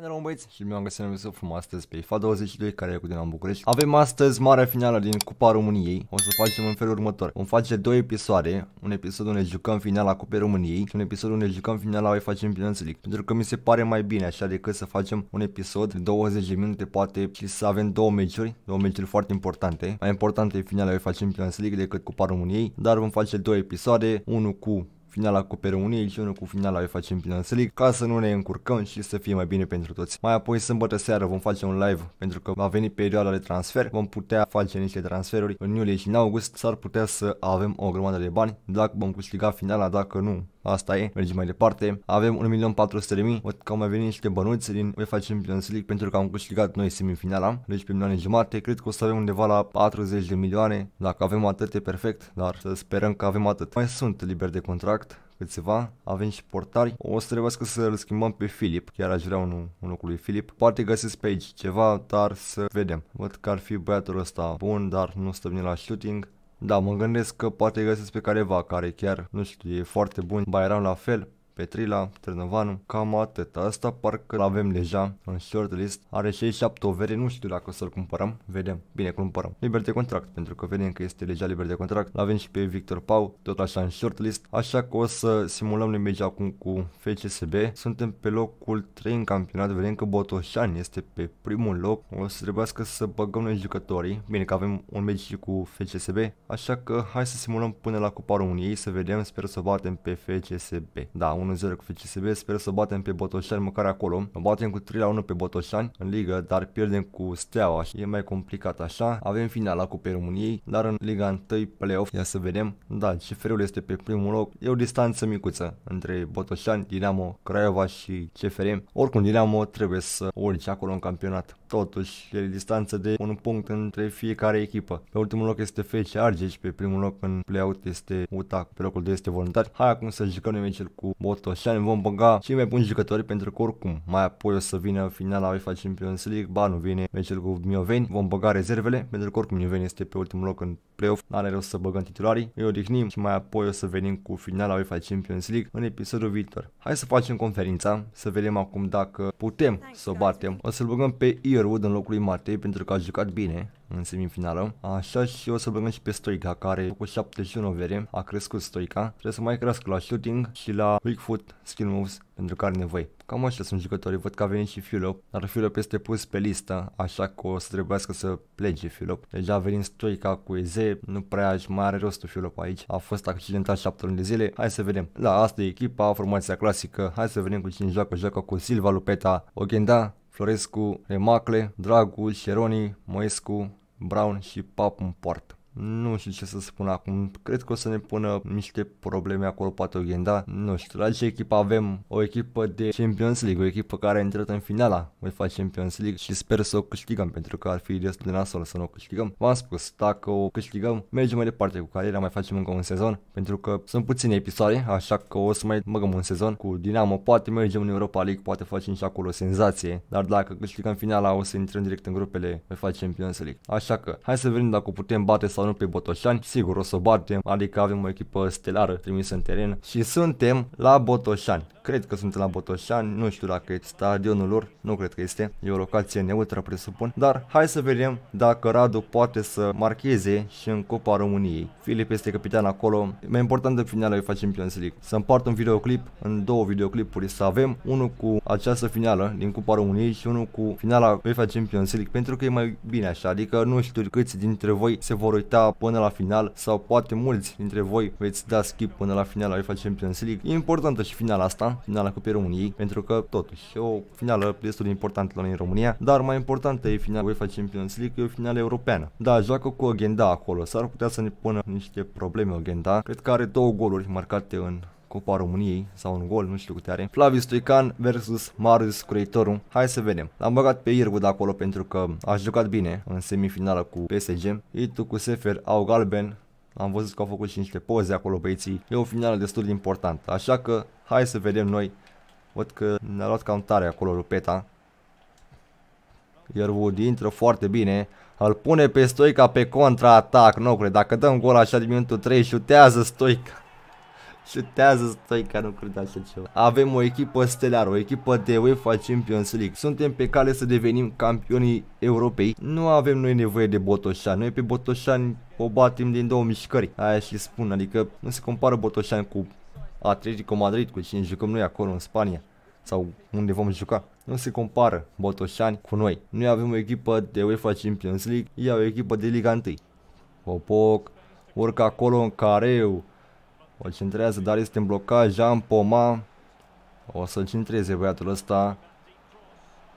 Hai ne băieți și mi am găsit un frumos astăzi pe IFA 22 care e cu din București. Avem astăzi marea finală din Cupa României. O să facem în felul următor. Vom face două episoade, un episod unde jucăm finala Cupei României și un episod unde jucăm finala UEFA Champions League. Pentru că mi se pare mai bine așa decât să facem un episod de 20 de minute poate și să avem două meciuri, două meciuri foarte importante. Mai importante e finala UEFA Champions League decât Cupa României, dar vom face două episoade, unul cu finala Cuperei Uniei unul cu finala UEFA Champions League ca să nu ne încurcăm și să fie mai bine pentru toți. Mai apoi sâmbătă seară vom face un live pentru că va veni perioada de transfer, vom putea face niște transferuri în iulie și în august, s-ar putea să avem o grămadă de bani dacă vom câștiga finala, dacă nu asta e, mergem mai departe. Avem 1.400.000, văd că au mai venit niște bănuți din UEFA Champions League pentru că am câștigat noi semifinala, deci pe milioane jumate, cred că o să avem undeva la 40 de milioane, dacă avem atât e perfect, dar să sperăm că avem atât. Mai sunt liber de contract, câțiva, avem și portari, o să trebuiască să îl schimbăm pe Filip, chiar aș vrea unul, un locul lui Filip, poate găsesc pe aici ceva, dar să vedem, văd că ar fi băiatul ăsta bun, dar nu bine la shooting, da, mă gândesc că poate găsesc pe careva care chiar, nu știu, e foarte bun. Bayern la fel, Petrila, Târnăvanu, cam atât. Asta parcă avem deja în shortlist. Are 67 overe, nu știu dacă o să-l cumpărăm. Vedem. Bine, cumpărăm. Liber de contract, pentru că vedem că este deja liber de contract. L-avem și pe Victor Pau, tot așa în shortlist. Așa că o să simulăm image acum cu FCSB. Suntem pe locul 3 în campionat. Vedem că Botoșan este pe primul loc. O să trebuiască să băgăm noi jucătorii. Bine că avem un meci și cu FCSB. Așa că hai să simulăm până la Cupa României să vedem. Sper să batem pe FCSB. Da, un 1-0 cu FCSB, sper să batem pe Botoșani măcar acolo. O batem cu 3-1 pe Botoșani în ligă, dar pierdem cu Steaua și e mai complicat așa. Avem finala cu pe României, dar în Liga 1 play-off, ia să vedem. Da, CFR-ul este pe primul loc, e o distanță micuță între Botoșani, Dinamo, Craiova și CFR. Oricum, Dinamo trebuie să urce acolo în campionat totuși e distanță de un punct între fiecare echipă. Pe ultimul loc este FC Argeș, pe primul loc în play-out este UTA, pe locul 2 este voluntar. Hai acum să jucăm noi meciul cu Botoșani, vom băga cei mai buni jucători pentru că oricum mai apoi o să vină finala UEFA Champions League, ba nu vine meciul cu Mioveni, vom băga rezervele pentru că oricum Mioveni este pe ultimul loc în play-off, n-are rost să băgăm titularii, îi odihnim și mai apoi o să venim cu finala UEFA Champions League în episodul viitor. Hai să facem conferința, să vedem acum dacă putem să o batem. O să-l băgăm pe Io Fierwood în locul lui Matei pentru că a jucat bine în semifinală. Așa și o să băgăm și pe Stoica care cu 71 vere a crescut Stoica. Trebuie să mai crească la shooting și la weak foot skill moves pentru care are nevoie. Cam așa sunt jucătorii, văd că a venit și Philop, dar Philop este pus pe listă, așa că o să trebuiască să plece Philop. Deja a venit Stoica cu Eze, nu prea aș mai are rostul Philop aici, a fost accidentat 7 luni de zile, hai să vedem. La asta e echipa, formația clasică, hai să vedem cu cine joacă, joacă cu Silva Lupeta, Ogenda, Florescu, Remacle, Dragu, Cheroni, Moescu, Brown și Pap în poartă nu știu ce să spun acum. Cred că o să ne pună niște probleme acolo Patogen, da? Nu știu. La ce echipă avem? O echipă de Champions League, o echipă care a intrat în finala UEFA Champions League și sper să o câștigăm pentru că ar fi destul de nasol să nu o câștigăm. V-am spus, dacă o câștigăm, mergem mai departe cu cariera, mai facem încă un sezon pentru că sunt puține episoade, așa că o să mai măgăm un sezon cu Dinamo. Poate mergem în Europa League, poate facem și acolo senzație, dar dacă câștigăm finala o să intrăm direct în grupele UEFA Champions League. Așa că hai să vedem dacă o putem bate sau nu pe Botoșani, sigur o să o batem, adică avem o echipă stelară trimisă în teren și suntem la Botoșani. Cred că suntem la Botoșani, nu știu dacă e stadionul lor, nu cred că este, e o locație neutră presupun, dar hai să vedem dacă Radu poate să marcheze și în Copa României. Filip este capitan acolo, mai important de finală e facem Champions League. Să împart un videoclip în două videoclipuri, să avem unul cu această finală din Cupa României și unul cu finala UEFA Champions League, pentru că e mai bine așa, adică nu știu câți dintre voi se vor uita uita până la final sau poate mulți dintre voi veți da skip până la finala UEFA Champions League. E importantă și finala asta, finala Cupei României, pentru că totuși e o finală destul de importantă la noi în România, dar mai importantă e finala UEFA Champions League, e o finală europeană. Da, joacă cu Ogenda acolo, s-ar putea să ne pună niște probleme Ogenda, cred că are două goluri marcate în Cupa României sau un gol, nu știu câte are. Flavius Stoican versus Marius Creitoru. Hai să vedem. L-am băgat pe de acolo pentru că a jucat bine în semifinala cu PSG. Itu cu Sefer au galben. Am văzut că au făcut și niște poze acolo băieții. E o finală destul de importantă. Așa că hai să vedem noi. Văd că ne-a luat cam tare acolo Iar Woody intră foarte bine. Îl pune pe Stoica pe contraatac. Nu cred. Dacă dăm gol așa din minutul 3, șutează Stoica stai ca nu cred așa ceva. Avem o echipă stelară, o echipă de UEFA Champions League. Suntem pe cale să devenim campionii europei. Nu avem noi nevoie de Botoșan. Noi pe Botoșan o batem din două mișcări. Aia și spun, adică nu se compară Botoșan cu Atletico Madrid, cu cine jucăm noi acolo în Spania sau unde vom juca. Nu se compară Botoșani cu noi. Noi avem o echipă de UEFA Champions League, ei au o echipă de Liga 1. Popoc urcă acolo în careu, o centrează, dar este în blocaj. Jean Poma. O să-l centreze băiatul ăsta.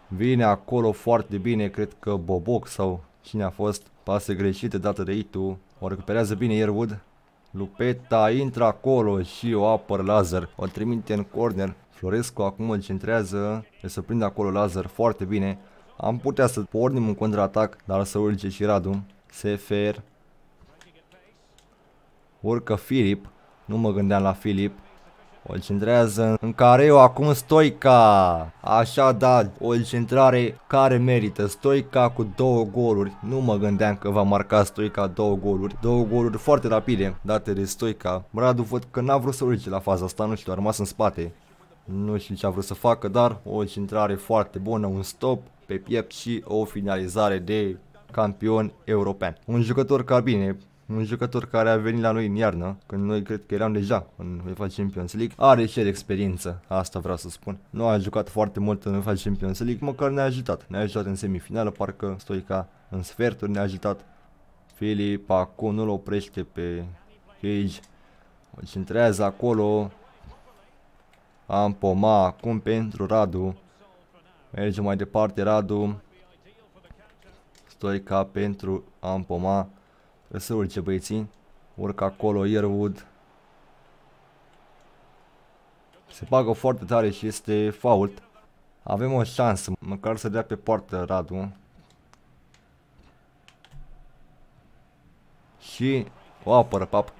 Vine acolo foarte bine, cred că Boboc sau cine a fost. Pase greșite dată de Itu. O recuperează bine Ierwood. Lupeta intră acolo și o apără laser. O trimite în corner. Florescu acum îl centrează. E să prinde acolo laser foarte bine. Am putea să pornim un contraatac, dar să urce și Radu. Sefer. Urcă Filip. Nu mă gândeam la Filip. O centrează în care eu acum Stoica. Așa da, o centrare care merită. Stoica cu două goluri. Nu mă gândeam că va marca Stoica două goluri. Două goluri foarte rapide date de Stoica. Bradu văd că n-a vrut să urce la faza asta, nu știu, a rămas în spate. Nu știu ce a vrut să facă, dar o centrare foarte bună, un stop pe piept și o finalizare de campion european. Un jucător ca bine, un jucător care a venit la noi în iarnă, când noi cred că eram deja în UEFA Champions League, are și el experiență, asta vreau să spun. Nu a jucat foarte mult în UEFA Champions League, măcar ne-a ajutat. Ne-a ajutat în semifinală, parcă Stoica în sferturi ne-a ajutat. Filip acum nu-l oprește pe Cage. O centrează acolo. Am poma acum pentru Radu. Mergem mai departe Radu. Stoica pentru Ampoma. Să urce băieții. Urcă acolo Earwood. Se bagă foarte tare și este fault. Avem o șansă, măcar să dea pe poartă Radu. Și o apără, pap.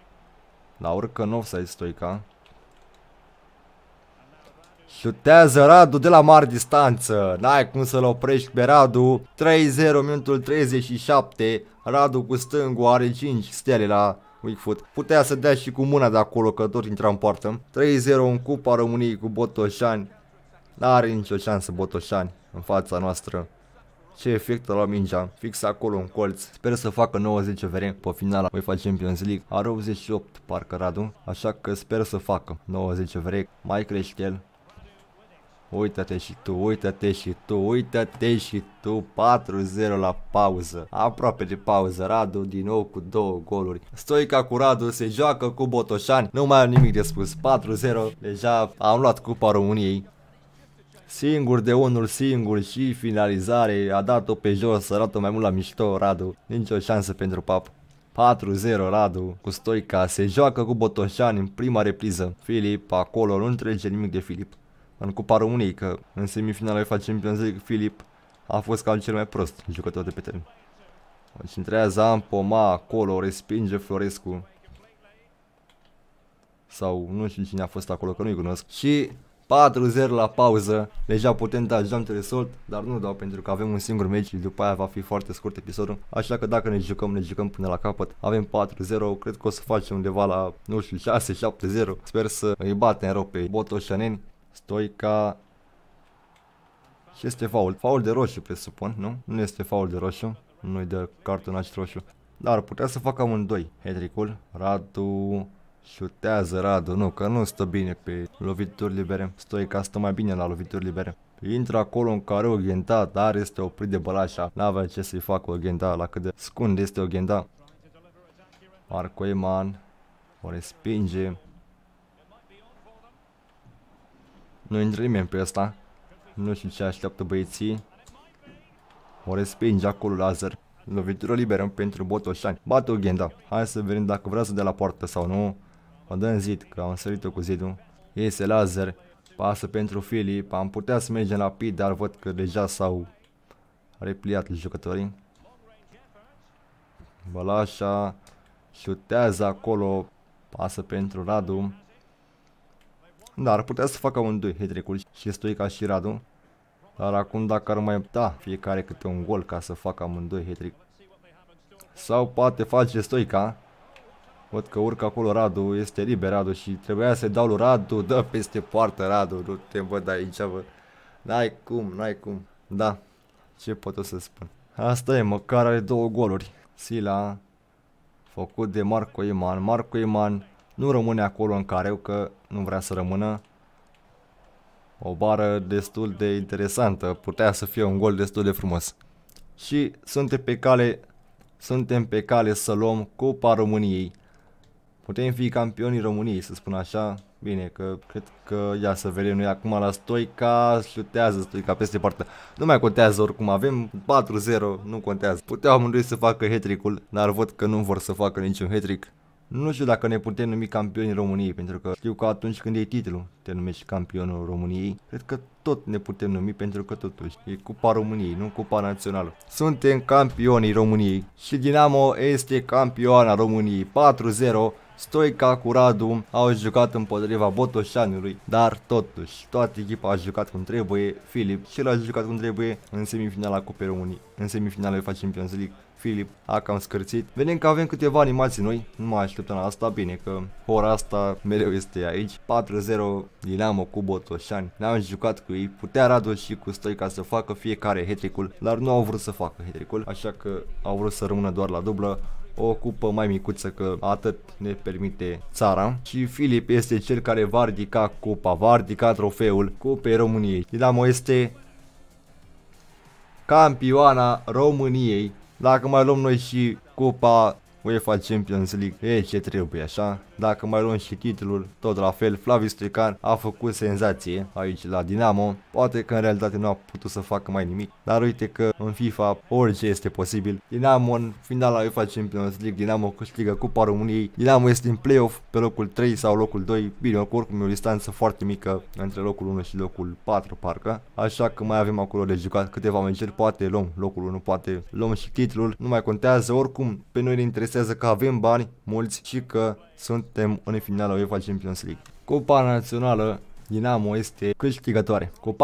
La urcă în offside stoica. Șutează Radu de la mare distanță, n-ai cum să-l oprești pe Radu, 3-0 minutul 37, Radu cu stângul are 5 stele la Wickfoot. Putea să dea și cu mâna de acolo că tot intra în poartă. 3-0 în cupa României cu Botoșani. N-are nicio șansă Botoșani în fața noastră. Ce efect a luat mingea, fix acolo în colț. Sper să facă 90 VR pe finala face Champions League. Are 88 parcă Radu, așa că sper să facă 90 VR. Mai crește el, Uită-te și tu, uită-te și tu, uită-te și tu, 4-0 la pauză. Aproape de pauză, Radu din nou cu două goluri. Stoica cu Radu se joacă cu Botoșani, nu mai am nimic de spus, 4-0, deja am luat cupa României. Singur de unul singur și finalizare, a dat-o pe jos, a dat-o mai mult la mișto Radu, nicio șansă pentru pap. 4-0 Radu cu Stoica, se joacă cu Botoșani în prima repriză. Filip acolo nu întrece nimic de Filip în Cupa României, că în semifinala UEFA Champions League Filip a fost cam cel mai prost jucător de pe teren. Deci întreia Zampoma acolo, respinge Florescu. Sau nu știu cine a fost acolo, că nu-i cunosc. Și 4-0 la pauză. Deja putem da jump to result, dar nu dau pentru că avem un singur meci și după aia va fi foarte scurt episodul. Așa că dacă ne jucăm, ne jucăm până la capăt. Avem 4-0, cred că o să facem undeva la, nu știu, 6-7-0. Sper să îi batem rău pe Botoșaneni Stoica... Este faul. Faul de roșu, presupun, nu? Nu este faul de roșu. Nu-i de cartonaș roșu. Dar putea să facă amândoi. Hedricul. Radu... Șutează Radu, nu, că nu stă bine pe lovituri libere. Stoica stă mai bine la lovituri libere. Intră acolo în care Oghenta, dar este oprit de Bălașa. N-avea ce să-i facă Oghenta, la cât de scund este Oghenta. Marco Eman o respinge. intră nimeni pe asta. Nu știu ce așteaptă băieții. O respinge acolo laser. Lovitură liberă pentru Botoșani. Bate o ghenda. Hai să vedem dacă vrea să de la poartă sau nu. O dă în zid, că am sărit-o cu zidul. Iese laser. Pasă pentru Filip. Am putea să mergem pit, dar văd că deja s-au repliat jucătorii. Balașa șutează acolo. Pasă pentru Radu. Da, ar putea să facă un 2 hetrecul și stoi ca și Radu. Dar acum dacă ar mai da fiecare câte un gol ca să facă amândoi hetric. Sau poate face Stoica. Văd că urcă acolo Radu, este liber Radu și trebuia să-i dau lui Radu, dă peste poartă Radu, nu te văd aici, vă. N-ai cum, n-ai cum. Da, ce pot să spun. Asta e, măcar are două goluri. Sila, făcut de Marco Iman. Marco Iman nu rămâne acolo în careu că nu vrea să rămână. O bară destul de interesantă, putea să fie un gol destul de frumos. Și suntem pe cale, suntem pe cale să luăm Cupa României. Putem fi campionii României, să spun așa. Bine, că cred că ia să vedem noi acum la Stoica, șutează Stoica peste partea. Nu mai contează oricum, avem 4-0, nu contează. Puteau amândoi să facă hat dar văd că nu vor să facă niciun -trick. Nu știu dacă ne putem numi campioni României, pentru că știu că atunci când e titlul, te numești campionul României. Cred că tot ne putem numi pentru că totuși e Cupa României, nu Cupa Națională. Suntem campionii României și Dinamo este campioana României 4-0. Stoica cu Radu au jucat împotriva Botoșanului, dar totuși toată echipa a jucat cum trebuie, Filip și l-a jucat cum trebuie în semifinala Cupei României, în semifinala UEFA Champions League. Filip a cam scârțit. Vedem că avem câteva animații noi, nu mai așteptam la asta, bine că ora asta mereu este aici. 4-0 Dinamo cu Botoșani, ne-am jucat cu ei, putea Radu și cu Stoica să facă fiecare hetricul, dar nu au vrut să facă hetricul, așa că au vrut să rămână doar la dublă o cupă mai micuță că atât ne permite țara și Filip este cel care va ridica cupa, va ridica trofeul cupei României. Dinamo este campioana României dacă mai luăm noi și Cupa UEFA Champions League, e ce trebuie, așa? Dacă mai luăm și titlul, tot la fel, Flaviu Trican a făcut senzație aici la Dinamo. Poate că în realitate nu a putut să facă mai nimic, dar uite că în FIFA orice este posibil. Dinamo în finala UEFA Champions League, Dinamo câștigă Cupa României, Dinamo este în play-off pe locul 3 sau locul 2. Bine, oricum e o distanță foarte mică între locul 1 și locul 4 parcă, așa că mai avem acolo de jucat câteva meciuri, poate luăm locul 1, poate luăm și titlul, nu mai contează, oricum pe noi ne interesează că avem bani mulți și că suntem în finala UEFA Champions League. Cupa națională Dinamo este câștigătoare cu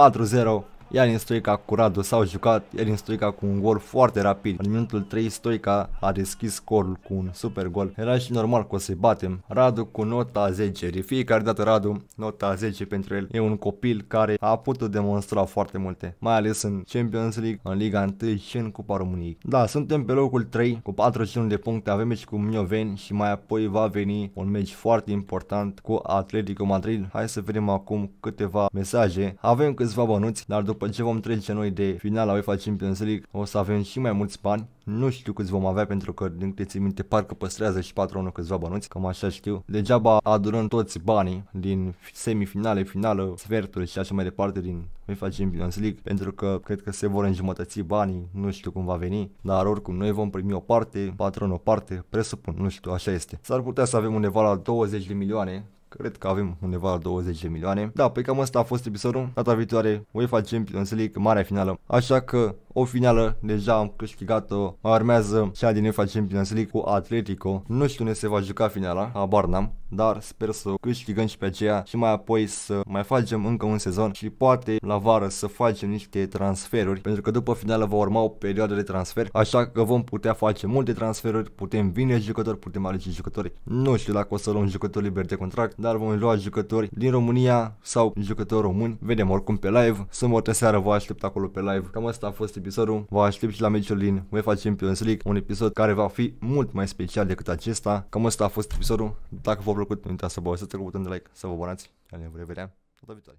4-0 iar în Stoica cu Radu s-au jucat, iar în Stoica cu un gol foarte rapid. În minutul 3 Stoica a deschis scorul cu un super gol. Era și normal că o să-i batem. Radu cu nota 10. De fiecare dată Radu, nota 10 pentru el. E un copil care a putut demonstra foarte multe, mai ales în Champions League, în Liga 1 și în Cupa României. Da, suntem pe locul 3 cu 41 de puncte, avem și cu Mioveni și mai apoi va veni un meci foarte important cu Atletico Madrid. Hai să vedem acum câteva mesaje. Avem câțiva bănuți, dar după după ce vom trece noi de finala UEFA Champions League, o să avem și mai mulți bani. Nu știu câți vom avea pentru că, din câte țin minte, parcă păstrează și patronul câțiva bănuți, cam așa știu. Degeaba adunăm toți banii din semifinale, finală, sferturi și așa mai departe din UEFA Champions League, pentru că cred că se vor înjumătăți banii, nu știu cum va veni, dar oricum noi vom primi o parte, patron o parte, presupun, nu știu, așa este. S-ar putea să avem undeva la 20 de milioane Cred că avem undeva la 20 de milioane. Da, pe păi cam asta a fost episodul. Data viitoare UEFA Champions League, marea finală. Așa că o finală deja am câștigat-o, armează cea din UEFA Champions League cu Atletico. Nu știu unde se va juca finala, habar n-am, dar sper să câștigăm și pe aceea și mai apoi să mai facem încă un sezon și poate la vară să facem niște transferuri, pentru că după finală va urma o perioadă de transfer, așa că vom putea face multe transferuri, putem vine jucători, putem alege jucători. Nu știu dacă o să luăm jucători liberi de contract, dar vom lua jucători din România sau jucători români. Vedem oricum pe live, sâmbătă seară vă aștept acolo pe live. Cam asta a fost episodul, vă aștept și la meciul din UEFA Champions League, un episod care va fi mult mai special decât acesta. Cam asta a fost episodul. Dacă v-a plăcut, nu uitați să vă abonați, cu buton de like, să vă abonați. Ne vedem. data viitoare.